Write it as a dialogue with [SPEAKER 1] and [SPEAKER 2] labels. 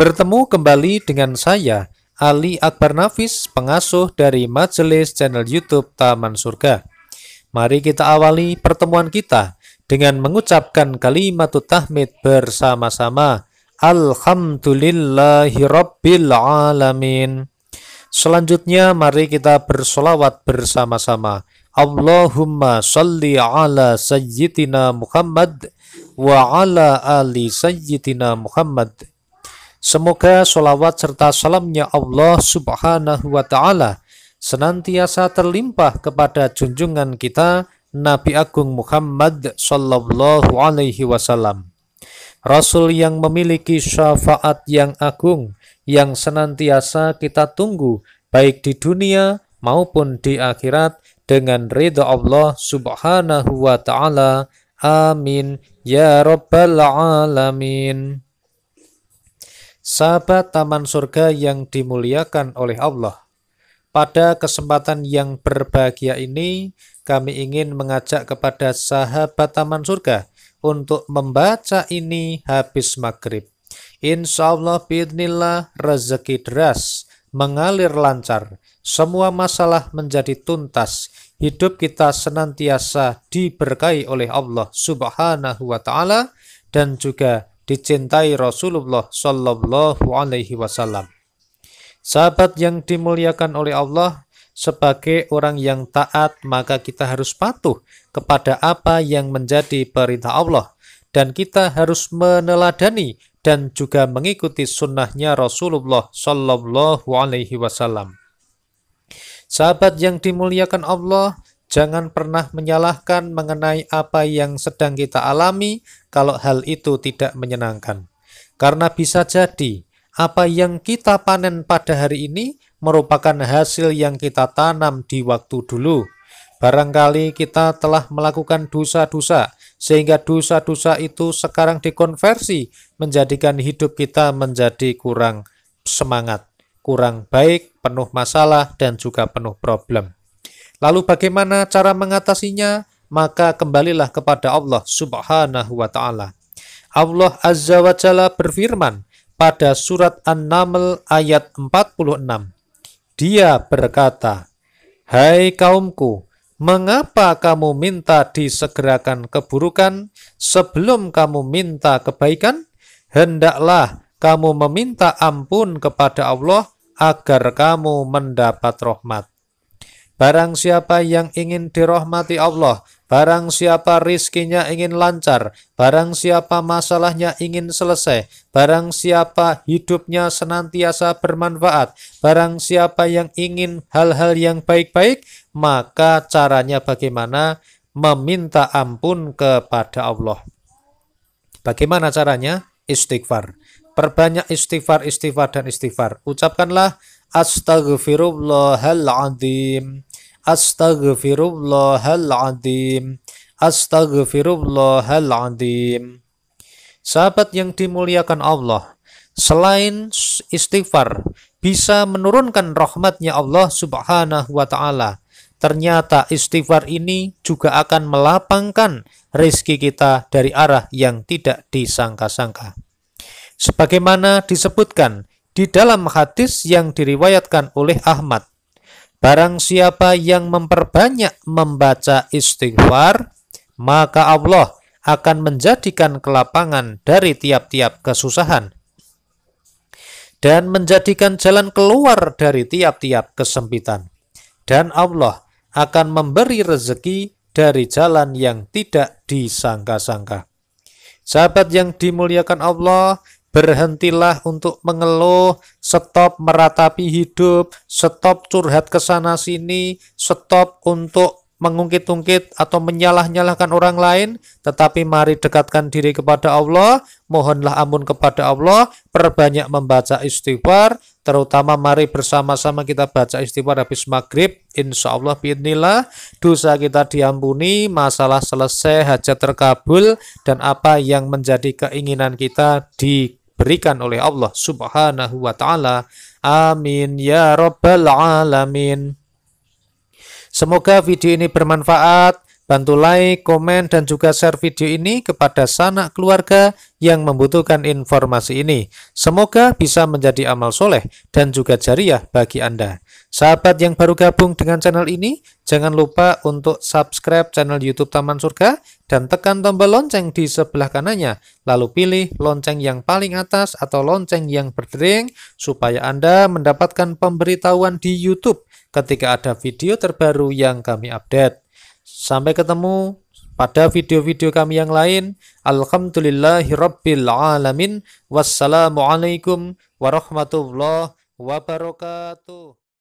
[SPEAKER 1] Bertemu kembali dengan saya, Ali Akbar Nafis, pengasuh dari Majelis channel YouTube Taman Surga. Mari kita awali pertemuan kita dengan mengucapkan kalimat tahmid bersama-sama. Alhamdulillahirrabbilalamin. Selanjutnya mari kita bersolawat bersama-sama. Allahumma salli ala sayyidina Muhammad wa ala ali sayyidina Muhammad. Semoga sholawat serta salamnya Allah subhanahu wa ta'ala senantiasa terlimpah kepada junjungan kita Nabi Agung Muhammad sallallahu alaihi wasallam. Rasul yang memiliki syafaat yang agung yang senantiasa kita tunggu baik di dunia maupun di akhirat dengan ridha Allah subhanahu wa ta'ala. Amin. Ya Rabbal Alamin. Sahabat Taman Surga yang dimuliakan oleh Allah, pada kesempatan yang berbahagia ini, kami ingin mengajak kepada sahabat Taman Surga untuk membaca ini habis maghrib. Insya Allah bidnillah rezeki deras, mengalir lancar, semua masalah menjadi tuntas, hidup kita senantiasa diberkahi oleh Allah subhanahu wa ta'ala, dan juga dicintai Rasulullah Shallallahu Alaihi Wasallam. Sahabat yang dimuliakan oleh Allah sebagai orang yang taat maka kita harus patuh kepada apa yang menjadi perintah Allah dan kita harus meneladani dan juga mengikuti sunnahnya Rasulullah Shallallahu Alaihi Wasallam. Sahabat yang dimuliakan Allah, Jangan pernah menyalahkan mengenai apa yang sedang kita alami kalau hal itu tidak menyenangkan. Karena bisa jadi apa yang kita panen pada hari ini merupakan hasil yang kita tanam di waktu dulu. Barangkali kita telah melakukan dosa-dosa, sehingga dosa-dosa itu sekarang dikonversi, menjadikan hidup kita menjadi kurang semangat, kurang baik, penuh masalah, dan juga penuh problem. Lalu bagaimana cara mengatasinya? Maka kembalilah kepada Allah Subhanahu wa taala. Allah Azza wa Jalla berfirman pada surat An-Naml ayat 46. Dia berkata, "Hai kaumku, mengapa kamu minta disegerakan keburukan sebelum kamu minta kebaikan? Hendaklah kamu meminta ampun kepada Allah agar kamu mendapat rahmat." Barang siapa yang ingin dirahmati Allah, barang siapa rizkinya ingin lancar, barang siapa masalahnya ingin selesai, barang siapa hidupnya senantiasa bermanfaat, barang siapa yang ingin hal-hal yang baik-baik, maka caranya bagaimana? Meminta ampun kepada Allah. Bagaimana caranya? Istighfar. Perbanyak istighfar, istighfar, dan istighfar. Ucapkanlah Astaghfirullahaladzim. Astaghfirullahaladzim Astaghfirullahaladzim Sahabat yang dimuliakan Allah, selain istighfar bisa menurunkan rahmatnya Allah Subhanahu wa taala. Ternyata istighfar ini juga akan melapangkan rezeki kita dari arah yang tidak disangka-sangka. Sebagaimana disebutkan di dalam hadis yang diriwayatkan oleh Ahmad Barang siapa yang memperbanyak membaca istighfar, maka Allah akan menjadikan kelapangan dari tiap-tiap kesusahan dan menjadikan jalan keluar dari tiap-tiap kesempitan. Dan Allah akan memberi rezeki dari jalan yang tidak disangka-sangka. Sahabat yang dimuliakan Allah, Berhentilah untuk mengeluh, stop meratapi hidup, stop curhat ke sana sini, stop untuk mengungkit-ungkit atau menyalah-nyalahkan orang lain, tetapi mari dekatkan diri kepada Allah, mohonlah ampun kepada Allah, perbanyak membaca istighfar, terutama mari bersama-sama kita baca istighfar habis maghrib, insya Allah binillah, dosa kita diampuni, masalah selesai, hajat terkabul, dan apa yang menjadi keinginan kita di diberikan oleh Allah Subhanahu wa taala. Amin ya rabbal alamin. Semoga video ini bermanfaat Bantu like, komen, dan juga share video ini kepada sanak keluarga yang membutuhkan informasi ini. Semoga bisa menjadi amal soleh dan juga jariah bagi Anda. Sahabat yang baru gabung dengan channel ini, jangan lupa untuk subscribe channel YouTube Taman Surga dan tekan tombol lonceng di sebelah kanannya. Lalu pilih lonceng yang paling atas atau lonceng yang berdering supaya Anda mendapatkan pemberitahuan di YouTube ketika ada video terbaru yang kami update. Sampai ketemu pada video-video kami yang lain. Alhamdulillahirrabbilalamin. Wassalamualaikum warahmatullahi wabarakatuh.